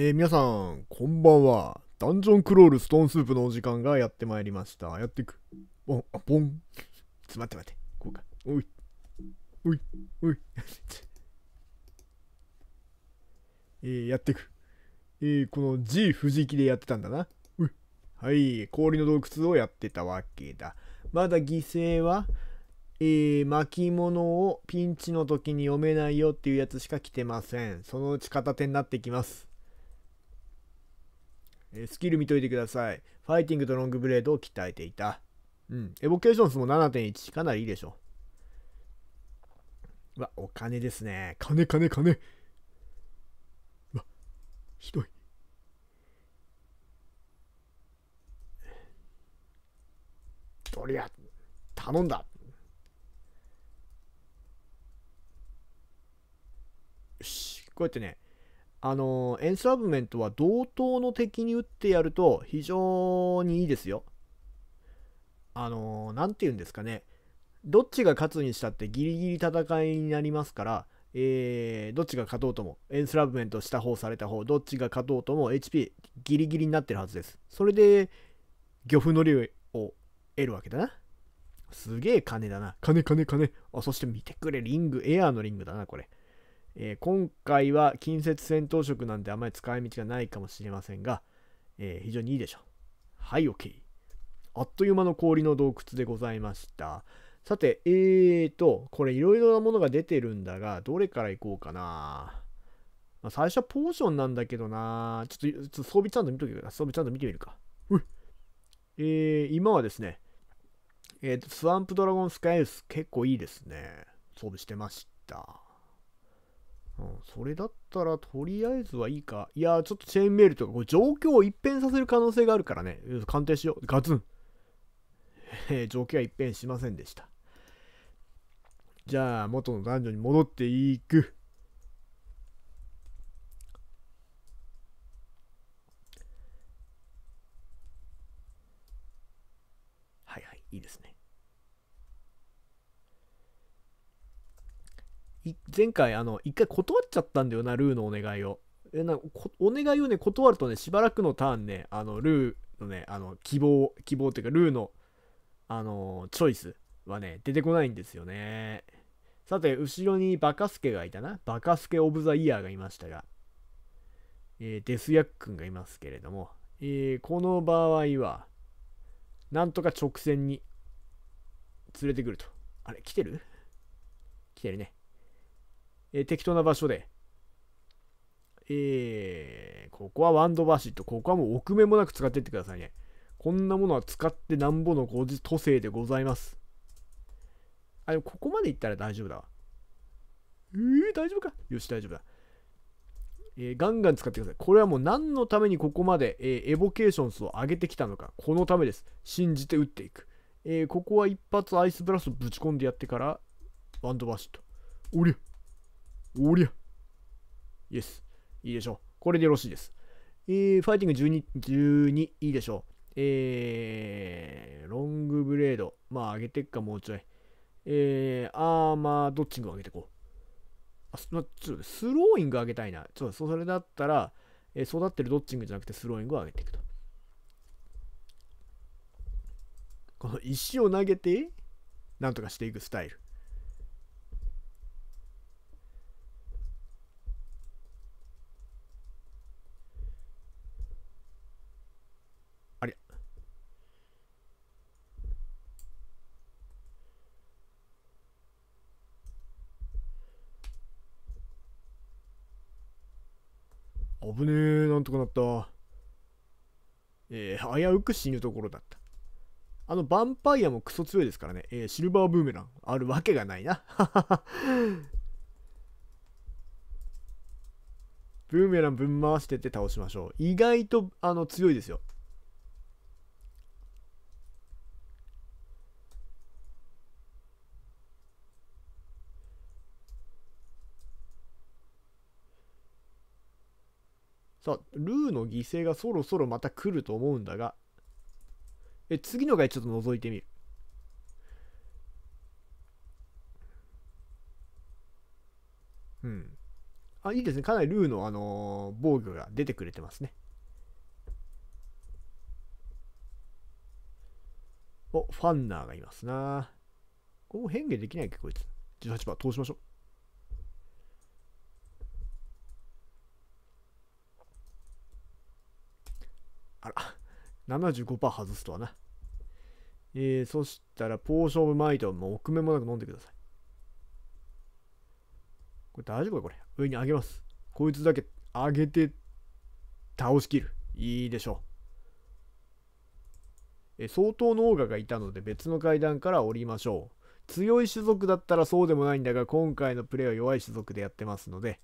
えー、皆さん、こんばんは。ダンジョンクロールストーンスープのお時間がやってまいりました。やっていく。ン、あ、ポン。ちょ、待って待って。こうか。おい。おい。おい。えー、やっていく。えー、この G 藤木でやってたんだな。い。はい。氷の洞窟をやってたわけだ。まだ犠牲は、えー、巻物をピンチの時に読めないよっていうやつしか来てません。そのうち片手になってきます。スキル見といてください。ファイティングとロングブレードを鍛えていた。うん。エボケーションスも7.1。かなりいいでしょ。うわ、お金ですね。金、金、金。うわ、ひどい。とりア、頼んだ。よし、こうやってね、あのエンスラブメントは同等の敵に打ってやると非常にいいですよ。あの何て言うんですかねどっちが勝つにしたってギリギリ戦いになりますから、えー、どっちが勝とうともエンスラブメントした方された方どっちが勝とうとも HP ギリギリになってるはずです。それで漁夫の利を得るわけだな。すげえ金だな。金金金。あ、そして見てくれ、リング、エアーのリングだな、これ。えー、今回は近接戦闘職なんであまり使い道がないかもしれませんが、えー、非常にいいでしょう。はい、OK。あっという間の氷の洞窟でございました。さて、えーと、これいろいろなものが出てるんだが、どれからいこうかな。まあ、最初はポーションなんだけどな。ちょっと装備ちゃんと見とけ装備ちゃんと見てみるか。うえー、今はですね、えーと、スワンプドラゴンスカイウス結構いいですね。装備してました。それだったらとりあえずはいいか。いや、ちょっとチェーンメールとか、状況を一変させる可能性があるからね。鑑定しよう。ガツン。状況は一変しませんでした。じゃあ、元の男女に戻っていく。はいはい、いいですね。前回、あの、一回断っちゃったんだよな、ルーのお願いを。えなお願いをね、断るとね、しばらくのターンね、あの、ルーのね、あの、希望、希望っていうか、ルーの、あの、チョイスはね、出てこないんですよね。さて、後ろにバカスケがいたな。バカスケオブザイヤーがいましたが、えー、デスヤックンがいますけれども、えー、この場合は、なんとか直線に連れてくると。あれ、来てる来てるね。えー、適当な場所で、えー、ここはワンドバシット、ここはもう奥目もなく使っていってくださいね。こんなものは使ってなんぼのご自都政でございます。あ、でもここまでいったら大丈夫だわ。えー、大丈夫かよし、大丈夫だ。えー、ガンガン使ってください。これはもう何のためにここまで、えー、エボケーション数を上げてきたのか。このためです。信じて打っていく。えー、ここは一発アイスブラストぶち込んでやってから、ワンドバシット。おりゃおりゃ。イエス。いいでしょう。これでよろしいです。えー、ファイティング12、12、いいでしょう。えー、ロングブレード。まあ、上げてっか、もうちょい。えー、アーマードッチング上げてこう。あ、ま、ちょっとスローイング上げたいな。そう、それだったら、えー、育ってるドッチングじゃなくてスローイングを上げていくと。この石を投げて、なんとかしていくスタイル。危ねえ、なんとかなった。えー、危うく死ぬところだった。あの、ヴァンパイアもクソ強いですからね。えー、シルバーブーメラン。あるわけがないな。ブーメランぶん回してって倒しましょう。意外と、あの、強いですよ。さあ、ルーの犠牲がそろそろまた来ると思うんだが、え、次の回ちょっと覗いてみる。うん。あ、いいですね。かなりルーの、あのー、防御が出てくれてますね。お、ファンナーがいますな。ここ変化できないっけ、こいつ。18番、通しましょう。75%外すとはな。えー、そしたら、ポーションオブマイトはもう奥目もなく飲んでください。これ大丈夫かこれ。上に上げます。こいつだけ上げて、倒しきる。いいでしょう。え相当のオーガがいたので別の階段から降りましょう。強い種族だったらそうでもないんだが、今回のプレイは弱い種族でやってますので、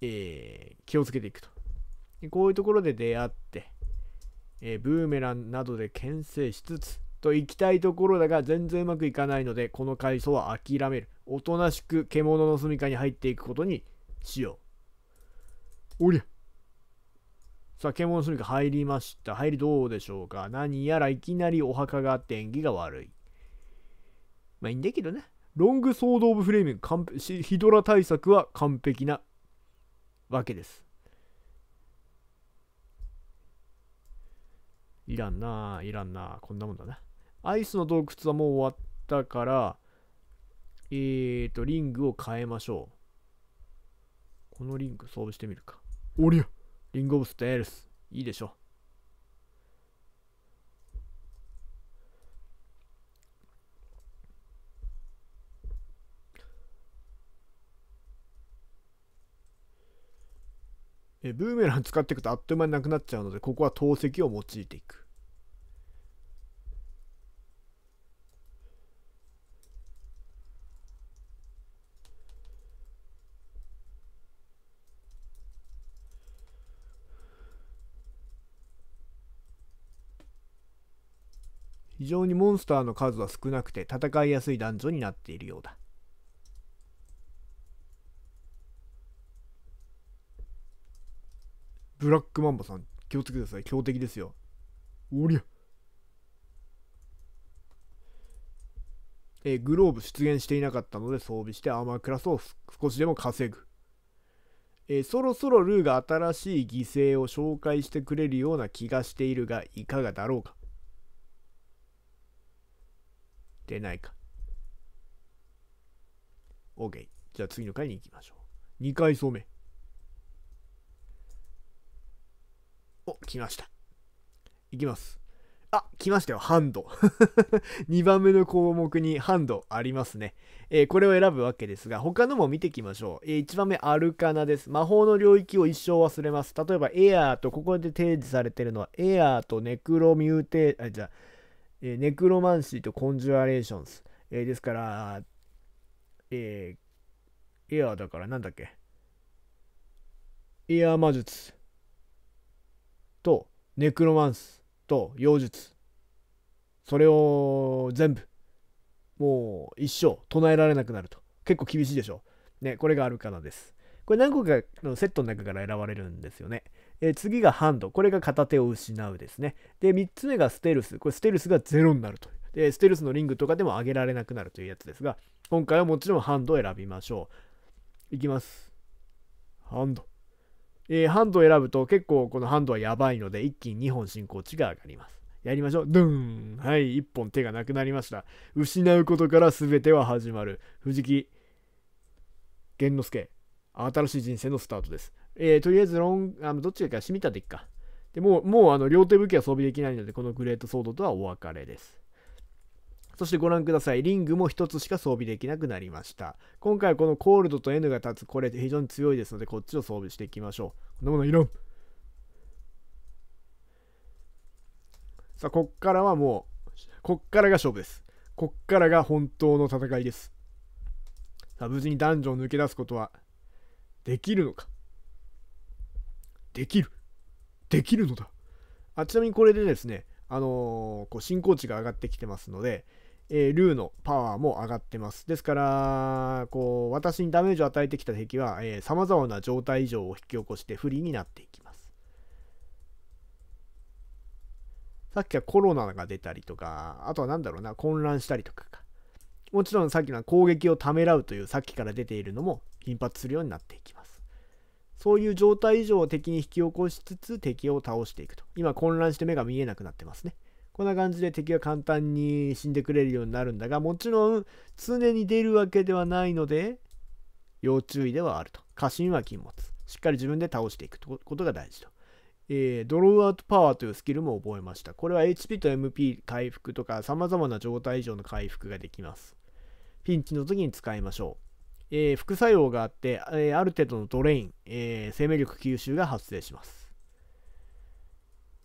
えー、気をつけていくと。こういうところで出会って、えー、ブーメランなどで牽制しつつと行きたいところだが全然うまくいかないのでこの階層は諦めるおとなしく獣の住処に入っていくことにしようおりゃさあ獣の住処入りました入りどうでしょうか何やらいきなりお墓があって演技が悪いまあいいんだけどねロングソード・オブ・フレーミングヒドラ対策は完璧なわけですいらんな、いらんな、こんなもんだな。アイスの洞窟はもう終わったから、えーと、リングを変えましょう。このリング装備してみるか。おりゃリングオブステールス。いいでしょ。ブーメラン 使っていくとあっという間になくなっちゃうのでここは投石を用いていく非常にモンスターの数は少なくて戦いやすいダンジョンになっているようだブラックマンバさん、気をつけてください。強敵ですよ。おりゃ。えー、グローブ出現していなかったので装備してアーマークラスを少しでも稼ぐ。えー、そろそろルーが新しい犠牲を紹介してくれるような気がしているが、いかがだろうか。出ないか。OK。じゃあ次の回に行きましょう。2回層目。お、来ました。いきます。あ、来ましたよ、ハンド。2 番目の項目にハンドありますね、えー、これを選ぶわけですが、他のも見ていきましょう。えー、1番目、アルカナです。魔法の領域を一生忘れます。例えば、エアーと、ここで提示されてるのは、エアーとネクロミューテー、あ、じゃあ、えー、ネクロマンシーとコンジュアレーションス。えですから、えエアーだから、なんだっけ。エアー魔術。とネクロマンスと妖術それを全部もう一生唱えられなくなると結構厳しいでしょねこれがあるからですこれ何個かのセットの中から選ばれるんですよね。えー、次がハンド。これが片手を失うですね。で、3つ目がステルス。これステルスが0になるとで、ステルスのリングとかでも上げられなくなるというやつですが、今回はもちろんハンドを選びましょう。いきます。ハンド。えー、ハンドを選ぶと結構このハンドはやばいので一気に2本進行値が上がります。やりましょう。ドゥーンはい、1本手がなくなりました。失うことから全ては始まる。藤木玄之介。新しい人生のスタートです。えー、とりあえずロン、あのどっちがいいかシみたでいっか。でもう、もうあの両手武器は装備できないので、このグレートソードとはお別れです。そしてご覧ください。リングも1つしか装備できなくなりました。今回はこのコールドと N が立つ、これ非常に強いですので、こっちを装備していきましょう。こんなものいらんさあ、こっからはもう、こっからが勝負です。こっからが本当の戦いです。さあ、無事にダンジョンを抜け出すことは、できるのかできるできるのだあちなみにこれでですね、あのー、こう進行値が上がってきてますので、えー、ルーのパワーも上がってます。ですから、こう、私にダメージを与えてきた敵は、えー、様々な状態異常を引き起こして不利になっていきます。さっきはコロナが出たりとか、あとは何だろうな、混乱したりとかか。もちろんさっきの攻撃をためらうというさっきから出ているのも頻発するようになっていきます。そういう状態異常を敵に引き起こしつつ敵を倒していくと。今混乱して目が見えなくなってますね。こんな感じで敵が簡単に死んでくれるようになるんだが、もちろん常に出るわけではないので、要注意ではあると。過信は禁物。しっかり自分で倒していくことが大事と。えー、ドローアウトパワーというスキルも覚えました。これは HP と MP 回復とか様々な状態以上の回復ができます。ピンチの時に使いましょう。えー、副作用があって、えー、ある程度のドレイン、え生命力吸収が発生します。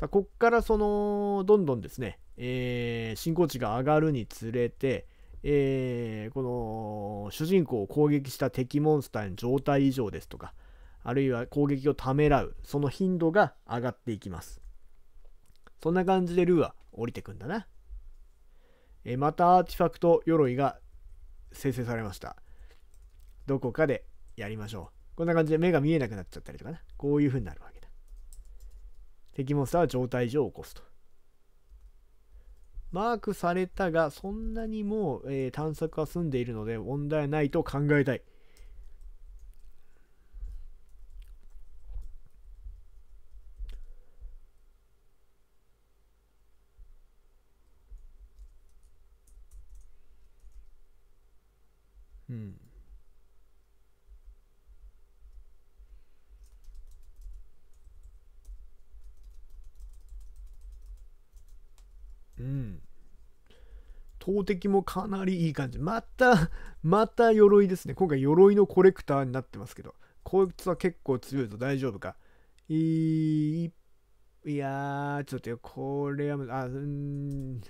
さあこっからそのどんどんですね、えー、進行値が上がるにつれて、えー、この主人公を攻撃した敵モンスターの状態異常ですとかあるいは攻撃をためらうその頻度が上がっていきますそんな感じでルーは降りてくんだな、えー、またアーティファクト鎧が生成されましたどこかでやりましょうこんな感じで目が見えなくなっちゃったりとかなこういう風になるわけ敵モンスターは状態異常を起こすと。マークされたが、そんなにもう、えー、探索は済んでいるので問題ないと考えたい。投擲もかなりいい感じ。また、また鎧ですね。今回鎧のコレクターになってますけど、こいつは結構強いぞ。大丈夫か。いい、いやー、ちょっとこれは、あ、うん。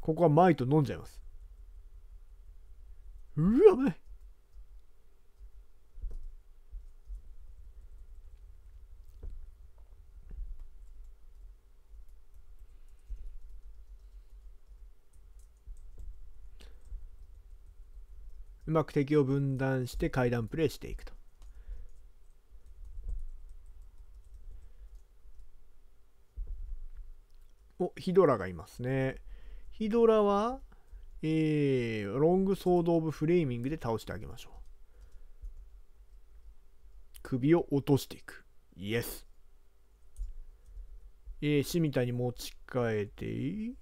ここはマイト飲んじゃいます。うわ、うまい。うまく敵を分断して階段プレイしていくと。お、ヒドラがいますね。ヒドラは、えー、ロングソード・オブ・フレーミングで倒してあげましょう。首を落としていく。イエス。えー、シミタに持ち替えて、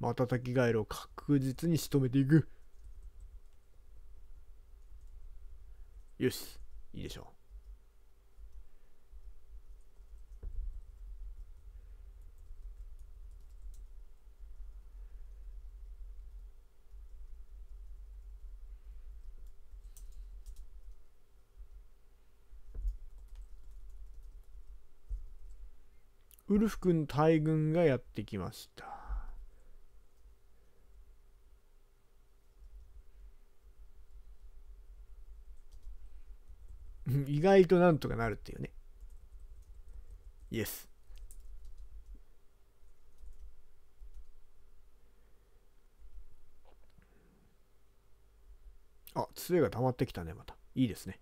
瞬きガエルを確実に仕留めていくよしいいでしょうウルフ君大軍がやってきました。意外となんとかなるっていうね。イエス。あ、杖が溜まってきたね、また。いいですね。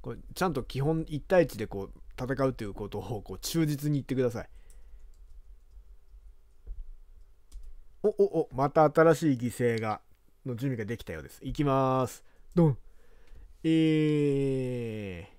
これちゃんと基本1対1でこう戦うということをこう忠実に言ってください。おおおまた新しい犠牲がの準備ができたようです。いきます。ドン。えー。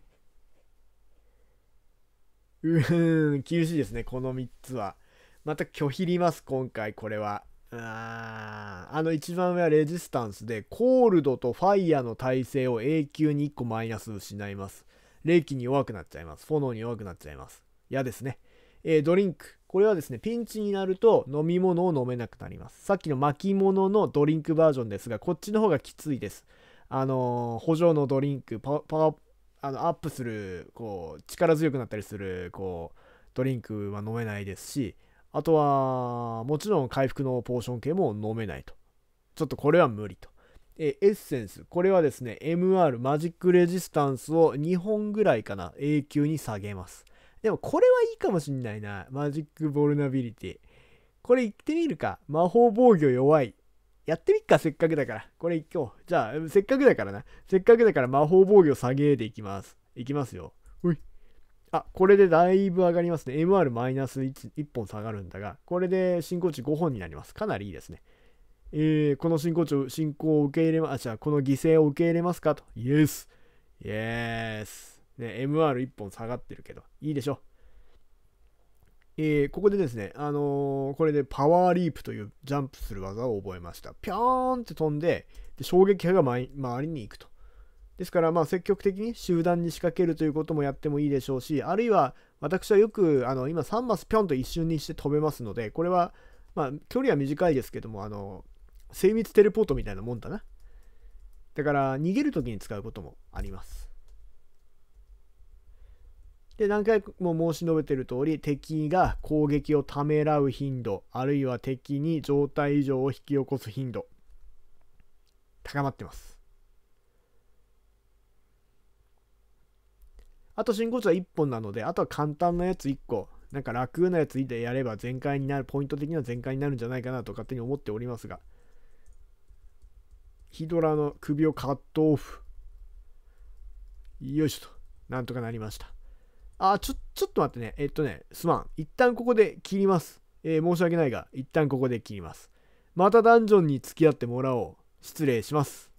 うーん、厳しいですね、この3つは。また拒否ります、今回、これは。ああの一番上はレジスタンスで、コールドとファイヤーの耐性を永久に1個マイナス失います。冷気に弱くなっちゃいます。フォノーに弱くなっちゃいます。嫌ですね。えー、ドリンク。これはですね、ピンチになると飲み物を飲めなくなります。さっきの巻物のドリンクバージョンですが、こっちの方がきついです。あのー、補助のドリンク、パワあのアップする、こう、力強くなったりする、こう、ドリンクは飲めないですし、あとは、もちろん回復のポーション系も飲めないと。ちょっとこれは無理と。えエッセンス、これはですね、MR、マジックレジスタンスを2本ぐらいかな、永久に下げます。でもこれはいいかもしんないな。マジックボルナビリティ。これ行ってみるか。魔法防御弱い。やってみっか、せっかくだから。これ行こう。じゃあ、せっかくだからな。せっかくだから魔法防御下げでいきます。いきますよ。ほい。あ、これでだいぶ上がりますね。MR 1, 1本下がるんだが、これで進行値5本になります。かなりいいですね。えー、この進行値、進行を受け入れま、あ、じゃあ、この犠牲を受け入れますかと。イエス。イエス。ね、MR1 本下がってるけど、いいでしょ。えー、ここでですね、あのー、これでパワーリープというジャンプする技を覚えました。ぴょーんって飛んで、で衝撃波が周りに行くと。ですから、まあ、積極的に集団に仕掛けるということもやってもいいでしょうし、あるいは、私はよく、あの、今3マスぴょんと一瞬にして飛べますので、これは、まあ、距離は短いですけども、あの、精密テレポートみたいなもんだな。だから、逃げるときに使うこともあります。で何回も申し述べている通り敵が攻撃をためらう頻度あるいは敵に状態異常を引き起こす頻度高まってますあと進行値は1本なのであとは簡単なやつ1個なんか楽なやつでやれば全開になるポイント的には全開になるんじゃないかなと勝手に思っておりますがヒドラの首をカットオフよいしょとなんとかなりましたあ、ちょ、ちょっと待ってね。えっとね、すまん。一旦ここで切ります。えー、申し訳ないが、一旦ここで切ります。またダンジョンに付き合ってもらおう。失礼します。